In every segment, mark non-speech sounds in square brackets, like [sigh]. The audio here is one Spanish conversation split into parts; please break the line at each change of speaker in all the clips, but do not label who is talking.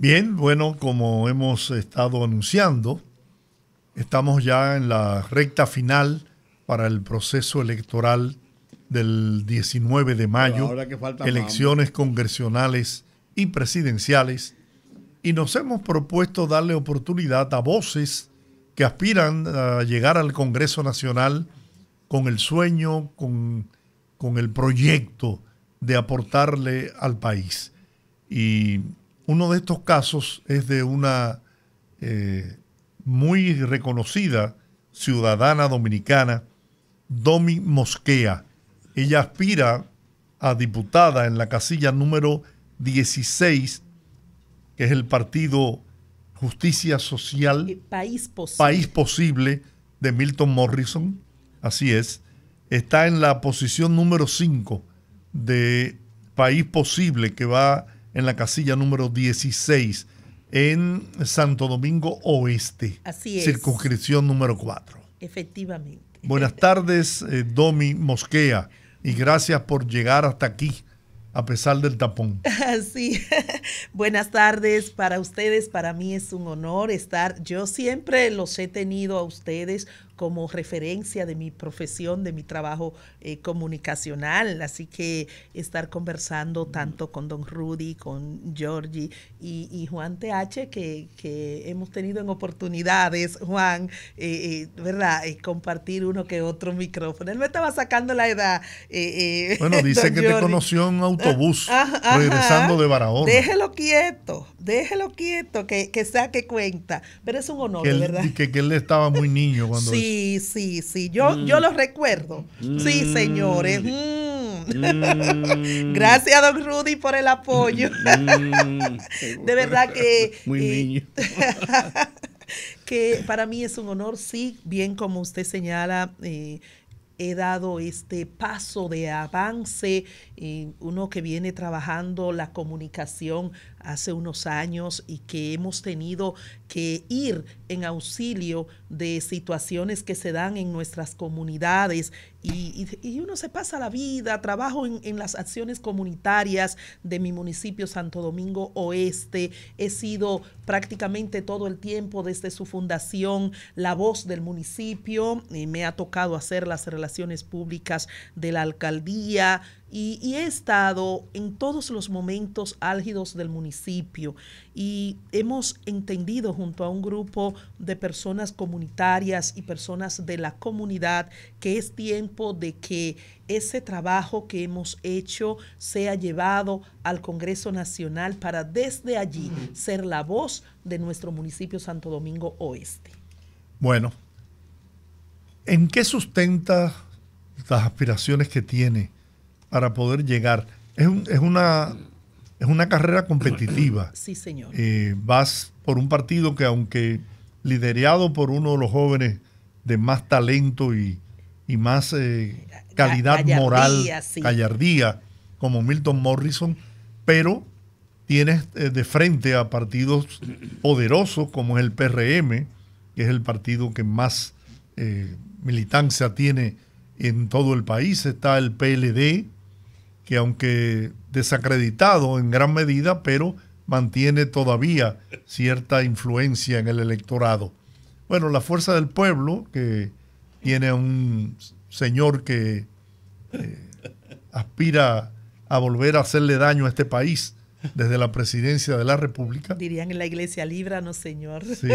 Bien, bueno, como hemos estado anunciando, estamos ya en la recta final para el proceso electoral del 19 de mayo, elecciones congresionales y presidenciales, y nos hemos propuesto darle oportunidad a voces que aspiran a llegar al Congreso Nacional con el sueño, con, el proyecto de aportarle al país. Y uno de estos casos es de una eh, muy reconocida ciudadana dominicana, Domi Mosquea. Ella aspira a diputada en la casilla número 16, que es el partido Justicia Social. Eh, país Posible. País Posible de Milton Morrison. Así es. Está en la posición número 5 de País Posible, que va en la casilla número 16 en Santo Domingo Oeste. Circunscripción número 4.
Efectivamente.
Buenas tardes, eh, Domi Mosquea, y gracias por llegar hasta aquí a pesar del tapón.
[laughs] Sí, [laughs] buenas tardes para ustedes. Para mí es un honor estar. Yo siempre los he tenido a ustedes como referencia de mi profesión, de mi trabajo eh, comunicacional. Así que estar conversando mm. tanto con don Rudy, con Georgie y, Juan TH, que, hemos tenido en oportunidades, Juan, eh, eh, ¿verdad? compartir uno que otro micrófono. Él me estaba sacando la edad. [laughs] bueno, dice que te conoció
en autobús ah, ah, regresando de Barahona. Déjelo
quieto, déjelo quieto, que, que saque cuenta. Pero es un honor, que ¿verdad?
Que, que él estaba muy niño cuando
Sí, sí, sí. Yo, yo mm. lo recuerdo. Sí, mm. señores. Mm. [laughs] Gracias, don Rudy, por el apoyo. [laughs] de verdad que. Muy eh, [laughs] que para mí es un honor, sí, bien como usted señala. Eh, he dado este paso de avance, en eh, uno que viene trabajando la comunicación hace unos años y que hemos tenido que ir en auxilio de situaciones que se dan en nuestras comunidades y, uno se pasa la vida, trabajo en, las acciones comunitarias de mi municipio Santo Domingo Oeste, he sido prácticamente todo el tiempo desde su fundación la voz del municipio, y eh, me ha tocado hacer las relaciones públicas de la alcaldía, y, he estado en todos los momentos álgidos del municipio y hemos entendido junto a un grupo de personas comunitarias y personas de la comunidad que es tiempo de que ese trabajo que hemos hecho sea llevado al Congreso Nacional para desde allí ser la voz de nuestro municipio Santo Domingo Oeste.
Bueno, ¿en qué sustenta las aspiraciones que tiene? para poder llegar. Es, una, es una carrera competitiva. [clears throat] Sí, señor. Eh, vas por un partido que aunque liderado por uno de los jóvenes de más talento y, más eh, calidad moral, gallardía, como Milton Morrison, pero tienes eh, de frente a partidos poderosos como es el PRM, que es el partido que más militancia tiene en todo el país, está el PLD, que aunque desacreditado en gran medida, pero mantiene todavía cierta influencia en el electorado. Bueno, la fuerza del pueblo, que tiene un señor que eh, aspira a volver a hacerle daño a este país desde la presidencia de la República.
Dirían en la iglesia, líbranos, Señor. Sí.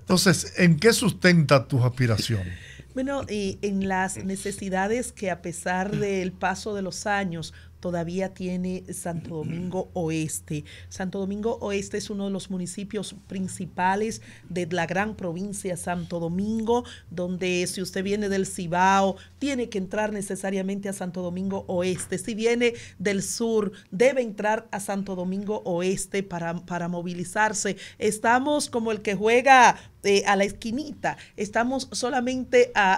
Entonces, ¿en qué sustenta tus aspiraciones?
Bueno, y en las necesidades que a pesar del paso de los años todavía tiene Santo Domingo Oeste. Santo Domingo Oeste es uno de los municipios principales de la gran provincia Santo Domingo, donde si usted viene del Cibao, tiene que entrar necesariamente a Santo Domingo Oeste. Si viene del sur, debe entrar a Santo Domingo Oeste para, para movilizarse. Estamos como el que juega eh, a la esquinita. Estamos solamente a,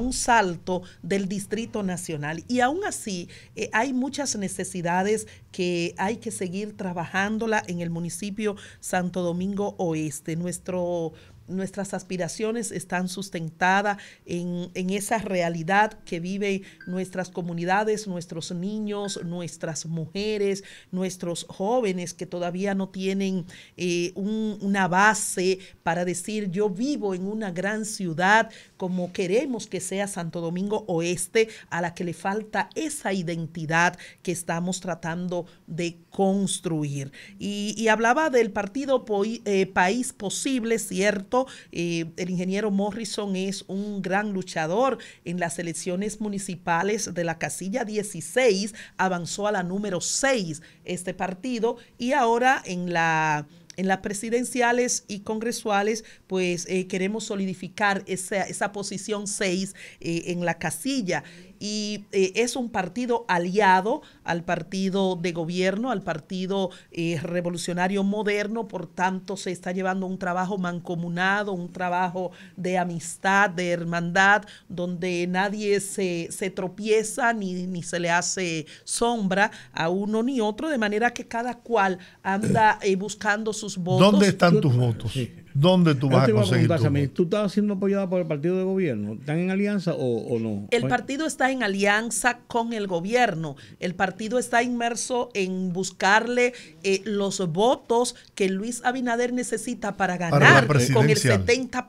un salto del Distrito Nacional. Y aún así, eh, hay muchas necesidades que hay que seguir trabajándola en el municipio Santo Domingo Oeste. Nuestro nuestras aspiraciones están sustentadas en, esa realidad que viven nuestras comunidades, nuestros niños, nuestras mujeres, nuestros jóvenes que todavía no tienen eh, una base para decir yo vivo en una gran ciudad como queremos que sea Santo Domingo Oeste, a la que le falta esa identidad que estamos tratando de construir. Y, hablaba del partido eh, País Posible, ¿cierto? Eh, el ingeniero Morrison es un gran luchador en las elecciones municipales de la casilla 16, avanzó a la número 6 este partido y ahora en la en las presidenciales y congresuales, pues eh, queremos solidificar esa, posición 6 eh, en la casilla y eh, es un partido aliado al partido de gobierno, al partido eh, revolucionario moderno, por tanto se está llevando un trabajo mancomunado, un trabajo de amistad, de hermandad, donde nadie se, se tropieza ni, ni se le hace sombra a uno ni otro, de manera que cada cual anda eh, buscando sus votos. ¿Dónde están tus
votos?
¿Dónde tú vas a conseguir? ¿Tú estás siendo apoyada por el partido de gobierno? ¿Están en alianza o, no? El
partido está en alianza con el gobierno. El partido está inmerso en buscarle eh, los votos que Luis Abinader necesita para ganar eh, con el 70%.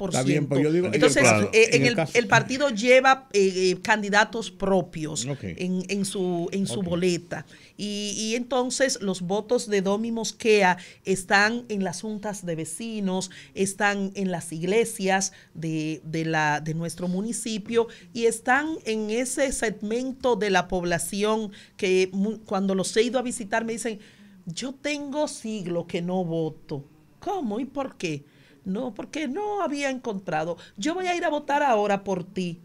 Pues entonces, eh, en el, partido lleva candidatos propios en, su, en su boleta. Y, y, entonces los votos de Domi Mosquea están en las juntas de vecinos, están en las iglesias de, de, la, de nuestro municipio y están en ese segmento de la población que cuando los he ido a visitar me dicen, yo tengo siglo que no voto. ¿Cómo y por qué? No, porque no había encontrado. Yo voy a ir a votar ahora por ti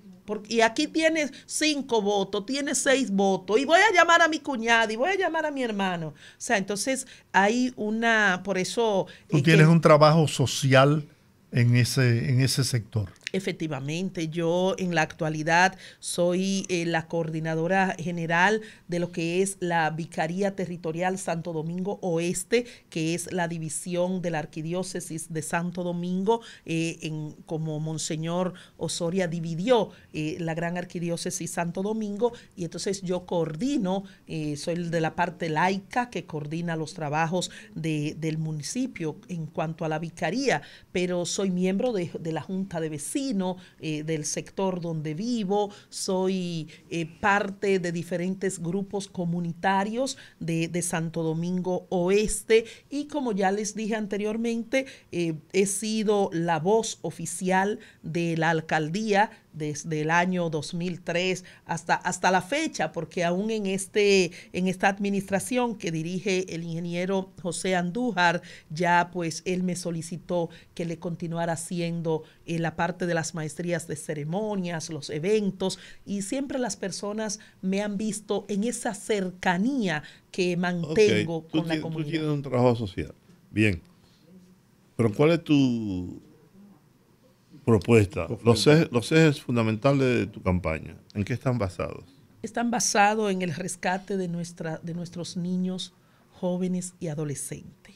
y aquí tienes cinco votos, tienes seis votos, y voy a llamar a mi cuñada, y voy a llamar a mi hermano. O sea, entonces hay una, por eso... Tú eh, tienes un
trabajo social en ese, en ese sector.
Efectivamente, yo en la actualidad soy eh, la coordinadora general de lo que es la Vicaría Territorial Santo Domingo Oeste, que es la división de la Arquidiócesis de Santo Domingo, eh, en, como Monseñor Osoria dividió eh, la Gran Arquidiócesis Santo Domingo, y entonces yo coordino, soy de la parte laica que coordina los trabajos del municipio en cuanto a la vicaría, pero soy miembro de la Junta de Vecinos eh, del sector donde vivo, soy eh, parte de diferentes grupos comunitarios de, Santo Domingo Oeste y como ya les dije anteriormente, eh, he sido la voz oficial de la alcaldía desde el año 2003 hasta, hasta la fecha, porque aún en, este, en esta administración que dirige el ingeniero José Andújar, ya pues él me solicitó que le continuara haciendo eh, la parte de las maestrías de ceremonias, los eventos, y siempre las personas me han visto en esa cercanía que mantengo con la comunidad. Tú tienes un
trabajo social. Bien. Pero ¿cuál es tu propuesta, los ejes, los ejes fundamentales de tu campaña, ¿en qué están basados?
Están basados en el rescate de, nuestra, de nuestros niños, jóvenes y adolescentes.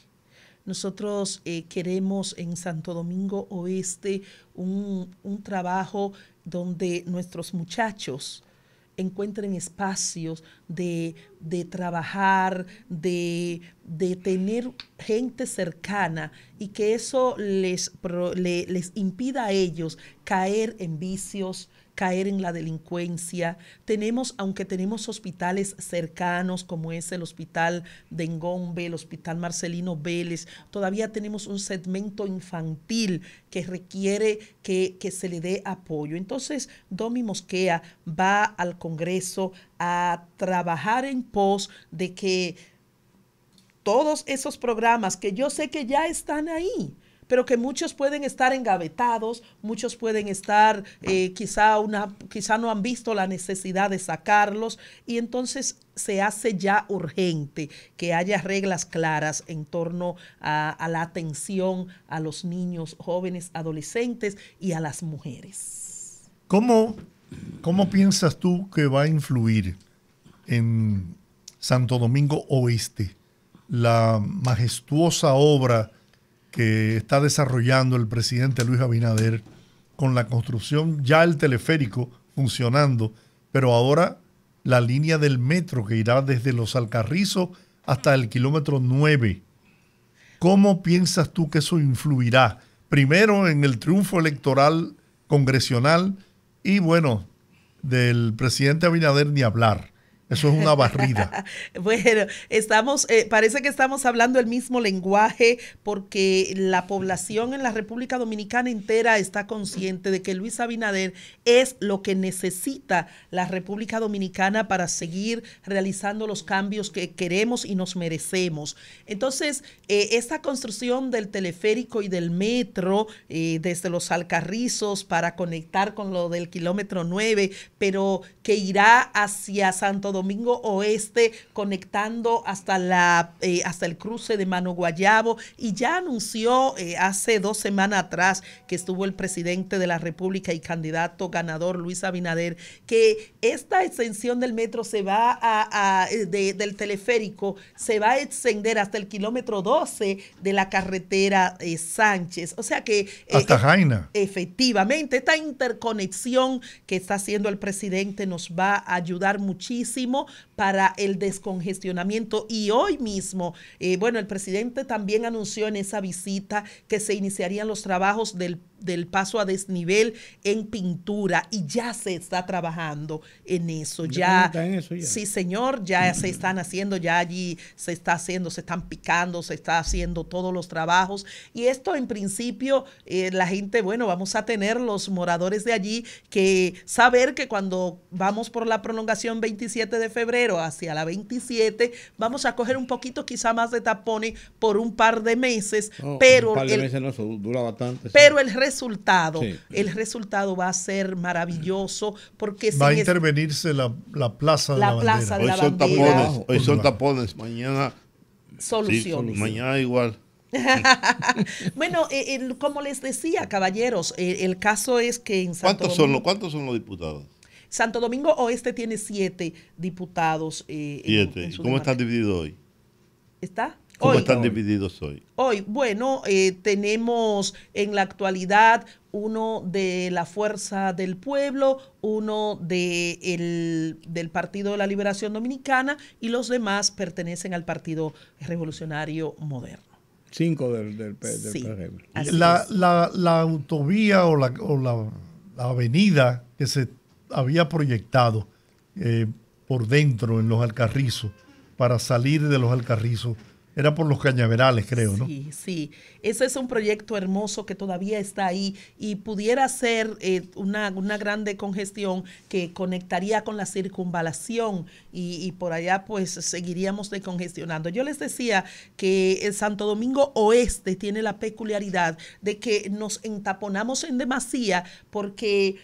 Nosotros eh, queremos en Santo Domingo Oeste un, un trabajo donde nuestros muchachos encuentren espacios de, trabajar, de, tener gente cercana y que eso les, le, les impida a ellos caer en vicios, caer en la delincuencia. Tenemos, aunque tenemos hospitales cercanos como es el Hospital de Engombe, el Hospital Marcelino Vélez, todavía tenemos un segmento infantil que requiere que, que se le dé apoyo. Entonces, Domi Mosquea va al Congreso a trabajar en pos de que todos esos programas que yo sé que ya están ahí, pero que muchos pueden estar engavetados, muchos pueden estar, eh, quizá, una, quizá no han visto la necesidad de sacarlos, y entonces se hace ya urgente que haya reglas claras en torno a, a la atención a los niños, jóvenes, adolescentes y a las mujeres.
¿Cómo ¿Cómo piensas tú que va a influir en Santo Domingo Oeste la majestuosa obra que está desarrollando el presidente Luis Abinader con la construcción ya el teleférico funcionando, pero ahora la línea del metro que irá desde Los Alcarrizos hasta el kilómetro 9? ¿Cómo piensas tú que eso influirá? Primero en el triunfo electoral congresional, y bueno, del presidente Abinader ni hablar. Eso es una barrida.
[laughs] bueno, estamos, eh, parece que estamos hablando el mismo lenguaje porque la población en la República Dominicana entera está consciente de que Luis Abinader es lo que necesita la República Dominicana para seguir realizando los cambios que queremos y nos merecemos. Entonces, eh, esta construcción del teleférico y del metro eh, desde los Alcarrizos para conectar con lo del kilómetro 9, pero que irá hacia Santo Domingo Domingo Oeste, conectando hasta, la, eh, hasta el cruce de Mano Guayabo y ya anunció eh, hace dos semanas atrás que estuvo el presidente de la República y candidato ganador Luis Abinader, que esta extensión del metro se va a, eh, del teleférico, se va a extender hasta el kilómetro 12 de la carretera Sánchez. O sea que... hasta Jaina. Efectivamente, esta interconexión que está haciendo el presidente nos va a ayudar muchísimo para el descongestionamiento. Y hoy mismo, eh, bueno, el presidente también anunció en esa visita que se iniciarían los trabajos del, paso a desnivel en pintura y ya se está trabajando en eso. Ya, sí, señor, ya mm. se están haciendo, ya allí se está haciendo, se están picando, se está haciendo todos los trabajos. Y esto en principio, eh, la gente, bueno, vamos a tener los moradores de allí que saber que cuando vamos por la prolongación 27 de febrero hacia la 27, vamos a coger un poquito quizá más de tapones por un par de meses, pero el, Pero el resultado, el resultado va a ser maravilloso porque va a
intervenirse la, plaza de la, bandera. hoy
son
tapones, mañana soluciones. mañana igual.
[laughs] bueno, eh, eh, como les decía, caballeros, eh, el caso es que en Santo son cuántos
son los diputados?
Santo Domingo Oeste tiene siete diputados. Eh, siete. ¿Cómo están divididos hoy? ¿Está? ¿Cómo están
divididos hoy?
Hoy, bueno, eh, tenemos en la actualidad uno de la Fuerza del Pueblo, uno de del Partido de la Liberación Dominicana y los demás pertenecen al Partido Revolucionario Moderno.
Cinco del, del, PRM. La,
la, la, autovía o, la, o la, avenida que se había proyectado eh, por dentro en los alcarrizos, para salir de los alcarrizos, era por los cañaverales, creo, ¿no?
Sí, sí. Ese es un proyecto hermoso que todavía está ahí y pudiera ser eh, una, una, grande congestión que conectaría con la circunvalación y, por allá pues seguiríamos decongestionando. Yo les decía que el eh, Santo Domingo Oeste tiene la peculiaridad de que nos entaponamos en demasía porque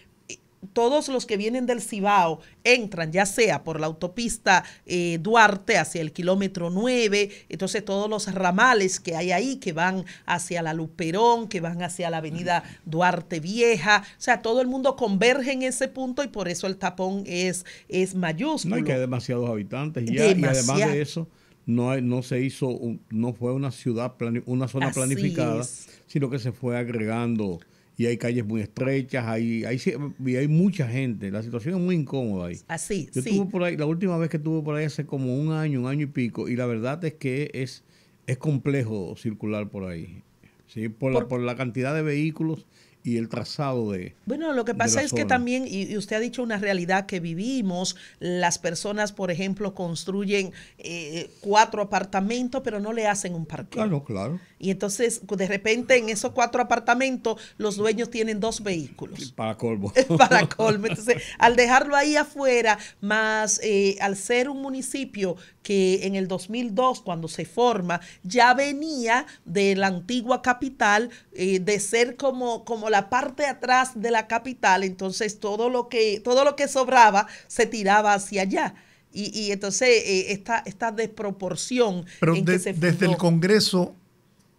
todos los que vienen del Cibao entran, ya sea por la autopista eh, Duarte hacia el kilómetro 9, entonces todos los ramales que hay ahí que van hacia la Luperón, que van hacia la avenida Duarte Vieja, o sea, todo el mundo converge en ese punto y por eso el tapón es, es mayúsculo. No, hay que hay
demasiados habitantes y además de eso no, no se hizo, no fue una ciudad, una zona planificada, sino que se fue agregando y hay calles muy estrechas, hay, hay, y hay mucha gente. La situación es muy incómoda ahí.
Así, Yo sí. estuve por
ahí, la última vez que estuve por ahí hace como un año, un año y pico, y la verdad es que es, es complejo circular por ahí. Sí, por, la, por la cantidad de vehículos y el trazado de...
Bueno, lo que pasa es que también, y, usted ha dicho una realidad que vivimos, las personas, por ejemplo, construyen eh, cuatro apartamentos, pero no le hacen un parque Claro, ah, claro. Y entonces, de repente, en esos cuatro apartamentos, los dueños tienen dos vehículos.
Para colmo.
[laughs] Para [laughs] colmo. Entonces, al dejarlo ahí afuera, más eh, al ser un municipio que en el 2002, cuando se forma, ya venía de la antigua capital, eh, de ser como, como la la parte atrás de la capital, entonces todo lo que, todo lo que sobraba se tiraba hacia allá. Y, entonces eh, esta, desproporción. en que se desde el
Congreso,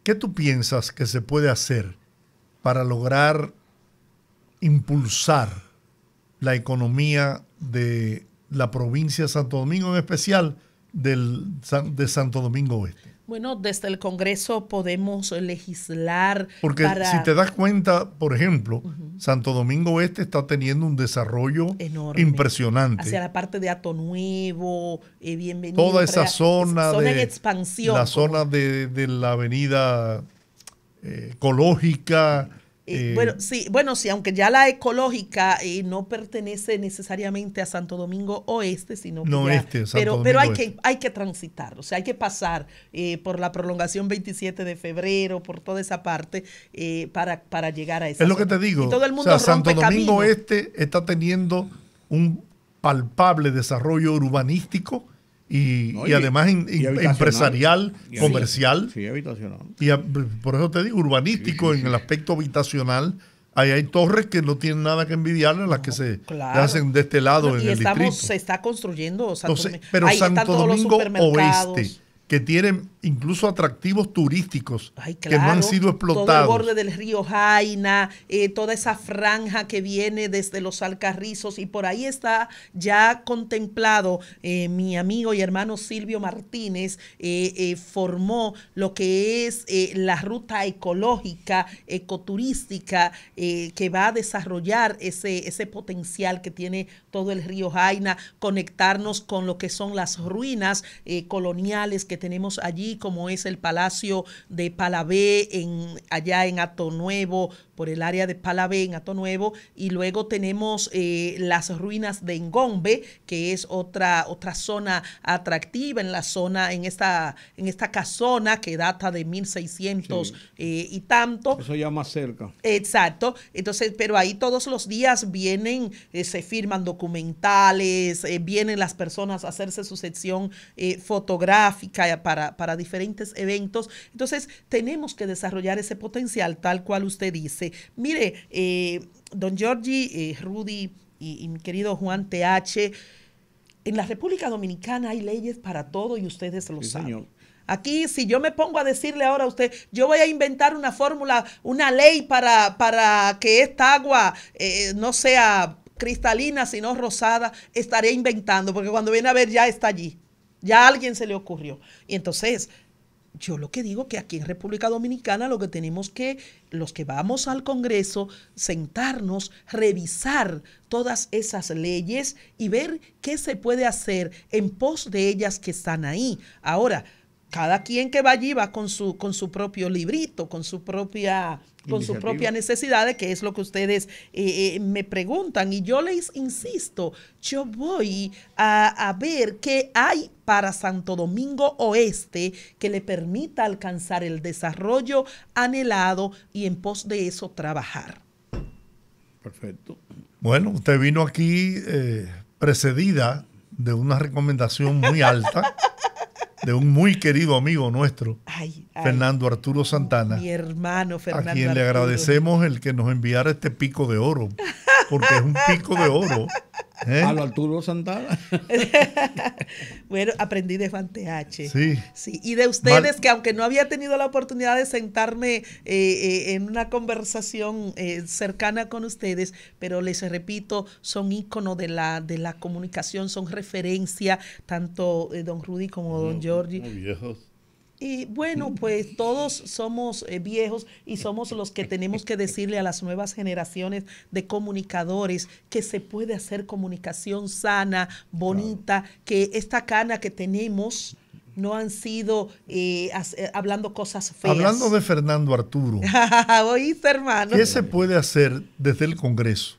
¿qué tú piensas que se puede hacer para lograr impulsar la economía de la provincia de Santo Domingo, en especial del, de Santo Domingo Oeste?
Bueno, desde el Congreso podemos legislar. Porque si te das
cuenta, por ejemplo, Santo Domingo Oeste está teniendo un desarrollo impresionante. Hacia la
parte de Ato Nuevo, eh, bienvenido. Toda esa zona, de, expansión. La
zona de, la avenida eh, ecológica. Eh, bueno,
sí, bueno, sí, aunque ya la ecológica eh, no pertenece necesariamente a Santo Domingo Oeste, sino que pero, hay que hay que transitar, o sea, hay que pasar eh, por la prolongación 27 de febrero, por toda esa parte para, llegar a esa. Es lo que te digo. Santo Domingo
Oeste está teniendo un palpable desarrollo urbanístico y, y, además empresarial, comercial.
Sí, habitacional.
Y por eso te digo, urbanístico en el aspecto habitacional. Ahí hay torres que no tienen nada que envidiar a las que se
hacen de este lado en y el se está construyendo Santo Pero Santo Domingo Oeste
que tienen incluso atractivos turísticos que no han sido explotados. Todo el borde
del río Jaina, eh, toda esa franja que viene desde los Alcarrizos y por ahí está ya contemplado eh, mi amigo y hermano Silvio Martínez eh, formó lo que es la ruta ecológica, ecoturística que va a desarrollar ese, ese potencial que tiene todo el río Jaina, conectarnos con lo que son las ruinas coloniales que tenemos allí, como es el Palacio de Palabé, en, allá en Ato Nuevo, por el área de Palabé, en Ato Nuevo, y luego tenemos eh, las ruinas de Engombe, que es otra, otra zona atractiva en la zona, en esta, en esta casona que data de 1600 eh, y tanto. Eso
ya más cerca.
Exacto. Entonces, pero ahí todos los días vienen, eh, se firman documentales, vienen las personas a hacerse su sección fotográfica para, diferentes eventos. Entonces, tenemos que desarrollar ese potencial tal cual usted dice. Mire, eh, don Giorgi, eh, Rudy y, mi querido Juan TH, en la República Dominicana hay leyes para todo y ustedes lo saben. Aquí, si yo me pongo a decirle ahora a usted, yo voy a inventar una fórmula, una ley para, que esta agua eh, no sea cristalina, sino rosada, estaré inventando, porque cuando viene a ver ya está allí. Ya a alguien se le ocurrió. Y entonces, yo lo que digo que aquí en República Dominicana lo que tenemos que, los que vamos al Congreso, sentarnos, revisar todas esas leyes y ver qué se puede hacer en pos de ellas que están ahí. Ahora, cada quien que va allí va con su, con su propio librito, con su propia con que es lo que ustedes eh, eh, me preguntan. Y yo les insisto, yo voy a, ver qué hay para Santo Domingo Oeste que le permita alcanzar el desarrollo anhelado y en pos de eso trabajar.
Perfecto. Bueno, usted vino aquí eh, precedida de una recomendación muy alta. [laughs] de un muy querido amigo nuestro, Fernando Arturo Santana.
hermano A quien le agradecemos
el que nos enviara este pico de oro. [laughs] porque es un pico de oro. ¿eh? A lo Arturo Santana.
[laughs] bueno, aprendí de Fante H. Sí. Y de ustedes, que aunque no había tenido la oportunidad de sentarme eh, eh, en una conversación eh, cercana con ustedes, pero les repito, son ícono de la, de la comunicación, son referencia, tanto don Rudy como don Giorgi. Y bueno, pues todos somos eh, viejos y somos los que tenemos que decirle a las nuevas generaciones de comunicadores que se puede hacer comunicación sana, bonita, que esta cana que tenemos no han sido eh, eh, hablando cosas feas. Hablando de
Fernando Arturo.
[laughs] Oíste, hermano. ¿Qué se
puede hacer desde el Congreso?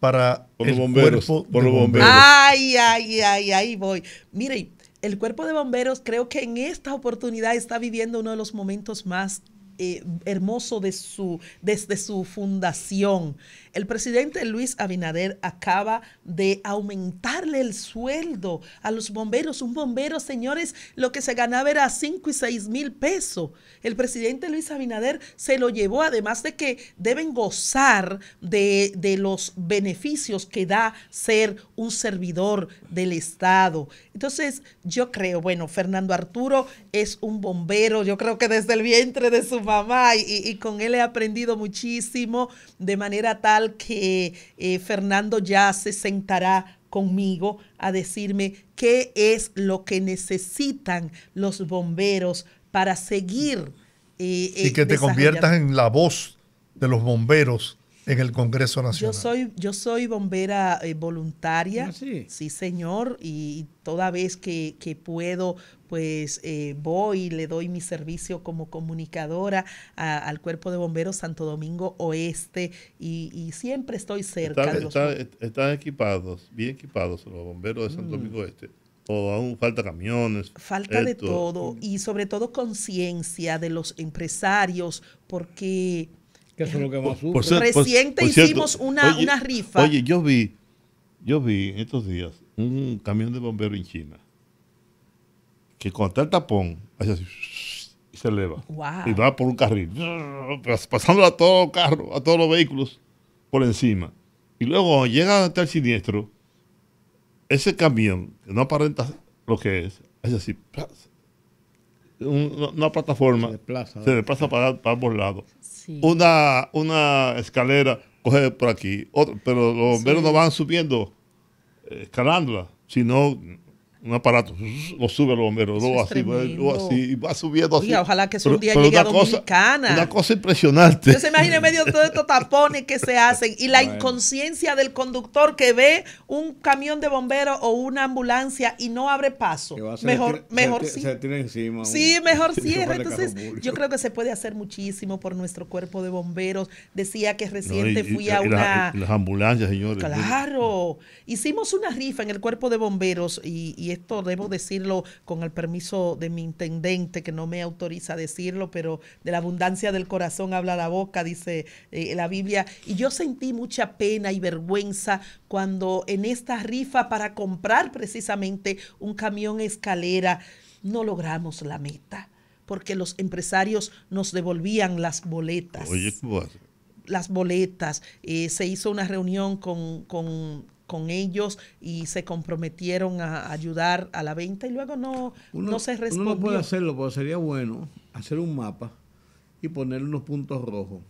Para los bomberos, cuerpo
Ay, ay, ay, ahí voy. Mire, el cuerpo de bomberos creo que en esta oportunidad está viviendo uno de los momentos más eh, hermosos de su, desde su fundación. El presidente Luis Abinader acaba de aumentarle el sueldo a los bomberos. Un bombero, señores, lo que se ganaba era 5 y 6 mil pesos. El presidente Luis Abinader se lo llevó, además de que deben gozar de, los beneficios que da ser un servidor del Estado. Entonces, yo creo, bueno, Fernando Arturo es un bombero, yo creo que desde el vientre de su mamá y, y con él he aprendido muchísimo de manera tal que eh, Fernando ya se sentará conmigo a decirme qué es lo que necesitan los bomberos para seguir. Eh, y que te conviertas en
la voz de los bomberos en el Congreso Nacional.
Yo soy, yo soy bombera eh, voluntaria, ah, sí. señor, y toda vez que, que, puedo pues eh, voy, le doy mi servicio como comunicadora al Cuerpo de Bomberos Santo Domingo Oeste y, siempre estoy cerca.
Están, equipados, bien equipados los bomberos de Santo mm. Domingo Oeste. O aún falta camiones. Falta de todo
y sobre todo conciencia de los empresarios porque... Reciente hicimos una, una rifa. Oye,
yo vi, yo vi en estos días un camión de bomberos en China que cuando está el tapón, así se eleva. Y va por un carril, pasando a todos los a todos los vehículos por encima. Y luego llega hasta el siniestro, ese camión, que no aparenta lo que es, es así, una, plataforma, se desplaza, se para, ambos lados. Una, una escalera coge por aquí, pero los bomberos no van subiendo, eh, escalándola, sino un aparato, lo sube los bomberos, lo así, lo así, y va subiendo así. ojalá que pero, un día llegue una a Dominicana. Cosa, una cosa impresionante. Yo se imagina en medio de todos estos
tapones que se hacen y la inconsciencia del conductor que ve un camión de bomberos o una ambulancia y no abre paso. Mejor, mejor sí.
Sí, mejor [laughs] cierre,
Entonces, yo creo que se puede hacer muchísimo por nuestro cuerpo de bomberos. Decía que reciente fui a una... las
ambulancias, señores.
Claro. Hicimos una rifa en el cuerpo de bomberos y esto debo decirlo con el permiso de mi intendente, que no me autoriza a decirlo, pero de la abundancia del corazón habla la boca, dice eh, la Biblia. Y yo sentí mucha pena y vergüenza cuando en esta rifa para comprar precisamente un camión escalera no logramos la meta, porque los empresarios nos devolvían las boletas. las boletas. Eh, se hizo una reunión con con ellos y se comprometieron a ayudar a la venta y luego no, no se respondió. Uno no puede
hacerlo, pero sería bueno hacer un mapa y poner unos puntos rojos.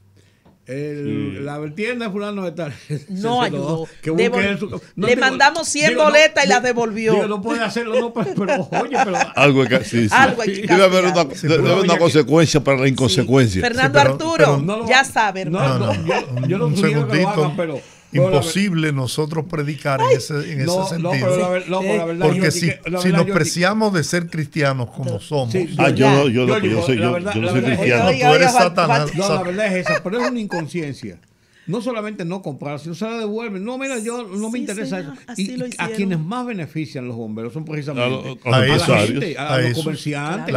La tienda fulano de tal. [laughs] No ayudó. Le mandamos 100 boletas y
las devolvió. no puede hacerlo, pero, oye, pero... [laughs]
Algo
hay que, sí, sí. Algo Debe haber una, consecuencia para la inconsecuencia. Fernando Arturo,
ya sabe, hermano. yo, un segundito. pero imposible
nosotros predicar en ese, sentido. porque si, nos preciamos de ser cristianos como somos. yo, no soy cristiano, tú eres Satanás. No, la verdad
es esa, pero es una inconsciencia no solamente no comprar, sino se la devuelven. No, mira, yo no me interesa eso. Y, a quienes más benefician los bomberos son precisamente a, la gente, a,
los
comerciantes.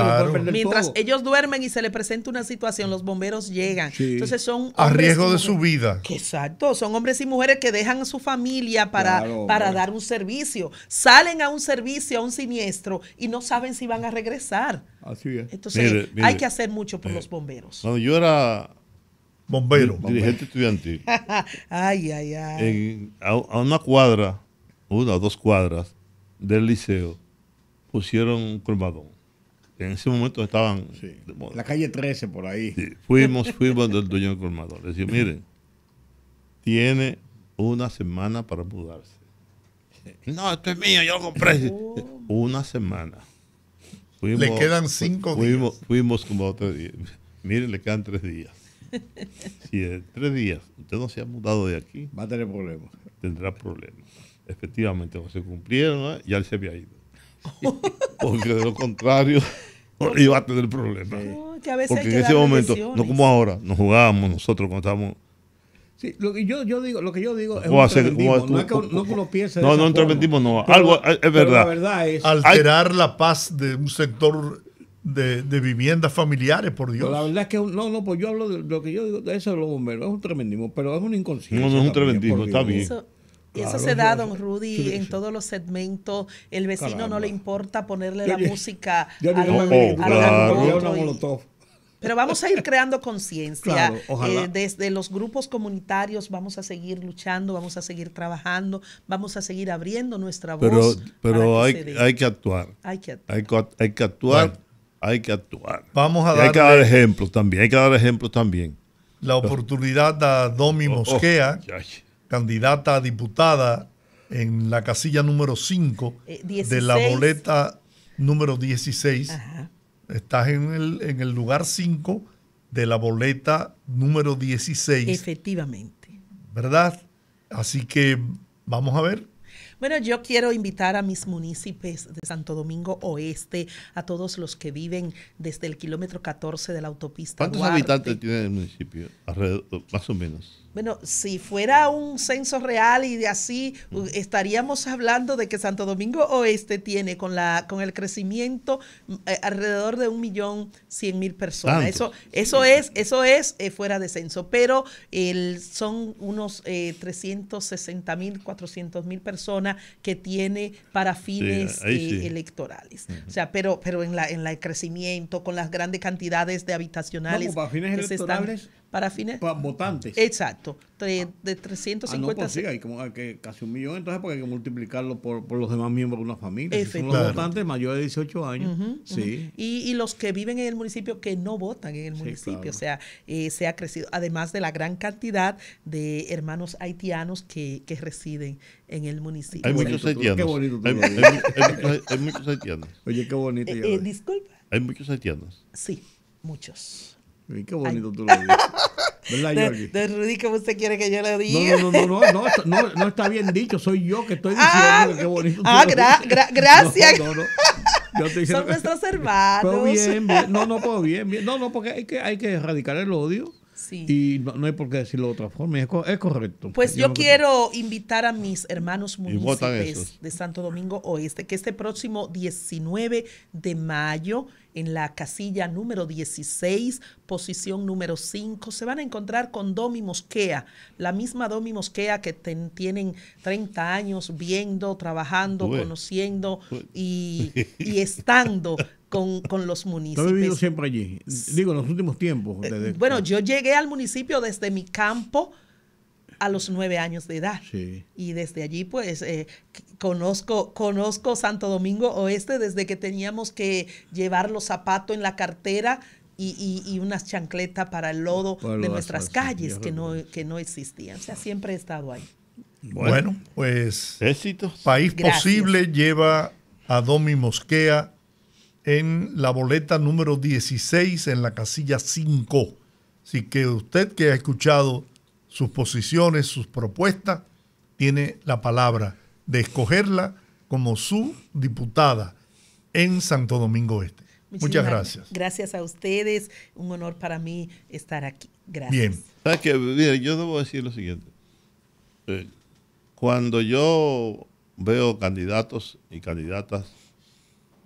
Mientras
ellos duermen y se les presenta una situación, los bomberos llegan. Entonces son... A riesgo de su vida. exacto, son hombres y mujeres que dejan a su familia para, para dar un servicio. Salen a un servicio, a un siniestro, y no saben si van a regresar. Así es. Entonces hay que hacer mucho por los eh, bomberos.
Cuando yo era
bombero. Dirigente
estudiantil.
[laughs] ay, ay,
a, una cuadra, una o dos cuadras del liceo, pusieron un colmadón. En ese momento estaban. Sí.
La calle 13, por ahí. Fuimos,
fuimos del dueño del colmadón. Le decía, miren, tiene una semana para mudarse. No, esto es mío, yo lo compré. [laughs] Oh. Una semana. le quedan cinco días. Fuimos como tres días. Miren, le quedan tres días. Si en tres días usted no se ha mudado de aquí, va a tener problemas. Tendrá problemas. Efectivamente, cuando se cumplieron, ya él se había ido. [laughs] Porque de lo contrario, iba a tener problemas. Porque en ese momento, no como ahora, nos jugábamos nosotros cuando estábamos.
Sí, lo que yo, yo digo, lo que yo digo es, no, es que, no uno piense. No, no, no, no. Algo, es, verdad.
alterar la paz de un sector de, viviendas familiares, por Dios. la
verdad es que, no, no, pues yo hablo de lo que yo digo, de eso de los bomberos, es un tremendismo, pero es un inconsciente. No, no es un está bien. Eso,
y eso se da, don Rudy, en todos los segmentos. El vecino no le importa ponerle la música a, pero vamos a ir creando conciencia. Eh, desde los grupos comunitarios vamos a seguir luchando, vamos a seguir trabajando, vamos a seguir abriendo nuestra voz. Pero, hay, que hay, que actuar. Hay que
actuar. Hay actuar hay que actuar. hay que dar ejemplos también, hay que dar ejemplos también.
La oportunidad a Domi oh, oh, Mosquea, candidata a diputada en la casilla número 5
eh, de la
boleta número 16. Estás en el, en el lugar 5 de la boleta número 16. Efectivamente. ¿Verdad? Así que vamos a
ver bueno, yo quiero invitar a mis municipios de Santo Domingo Oeste, a todos los que viven desde el kilómetro 14 de la autopista. ¿Cuántos habitantes
tiene el municipio? más o menos.
Bueno, si fuera un censo real y de así, estaríamos hablando de que Santo Domingo Oeste tiene con la con el crecimiento mm, eh, alrededor de un millón cien mil personas. Eso, eso es, eso es eh, fuera de censo, pero el, son unos eh, 360 mil, cuatrocientos mil personas que tiene para fines eh, electorales. O sea, pero, pero en la en la crecimiento, con las grandes cantidades de habitacionales. para para
fines... votantes. Exacto,
de 350... Ah, no, pues
hay que, casi un millón, entonces porque hay que multiplicarlo por, los demás miembros de una familia. son los votantes mayores de 18 años.
sí. y, y, los que viven en el municipio que no votan en el municipio, o sea, eh, se ha crecido, además de la gran cantidad de hermanos haitianos que, que residen en el municipio. Hay muchos haitianos. Qué bonito.
Hay, muchos Oye, qué bonito. Eh, eh, disculpa. Hay muchos haitianos.
Sí, muchos qué bonito
tú lo dices. ¿Verdad, [laughs] Yogi?
De, Rudy, ¿cómo usted quiere que yo lo diga? No, no, no,
no, no, no, no, está bien dicho. Soy yo que estoy diciendo ah, qué bonito ah, tú Ah, lo dices. gracias.
Yo estoy diciendo, Son nuestros [laughs] hermanos. Pero bien, bien.
No, no, pues bien, bien. No, no, porque hay que, hay que erradicar el odio. Y no, hay por qué decirlo de otra forma, es, correcto. Pues yo,
quiero invitar a mis hermanos municipios de Santo Domingo Oeste que este próximo 19 de mayo en la casilla número 16, posición número 5. Se van a encontrar con Domi Mosquea, la misma Domi Mosquea que tienen 30 años viendo, trabajando, conociendo Y, [laughs] y, estando con, los municipios. yo he vivido
siempre allí? Digo, en los últimos tiempos. Eh,
bueno, yo llegué al municipio desde mi campo a los nueve años de edad. Sí. Y desde allí, pues, eh, conozco, conozco Santo Domingo Oeste desde que teníamos que llevar los zapatos en la cartera y, y, unas chancletas para el lodo de nuestras calles que no, que no existían. O sea, siempre he estado ahí. Bueno,
pues. País Posible lleva a Domi Mosquea en la boleta número 16 en la casilla 5. Así que usted que ha escuchado sus posiciones, sus propuestas, tiene la palabra de escogerla como su diputada en Santo Domingo
Este. Muchas gracias. Gracias a ustedes. Un honor para mí estar aquí. Gracias. Bien.
¿Sabes que yo debo decir lo siguiente. Eh, cuando yo veo candidatos y candidatas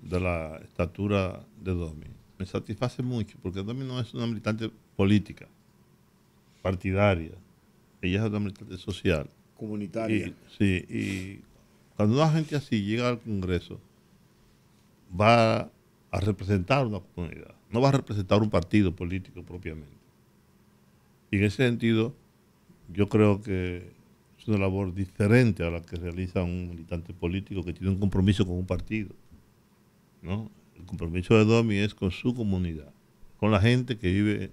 de la estatura de Domi me satisface mucho porque Domi no es una militante política, partidaria, ella es una militante social. Comunitaria. sí, y cuando una gente así llega al Congreso, va a representar una comunidad, no va a representar un partido político propiamente. Y en ese sentido, yo creo que es una labor diferente a la que realiza un militante político que tiene un compromiso con un partido. El compromiso de Domi es con su comunidad, con la gente que vive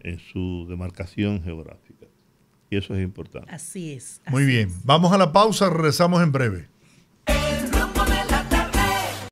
en su
demarcación geográfica. Y eso es importante.
Así es.
Muy bien, vamos a la pausa, regresamos en breve.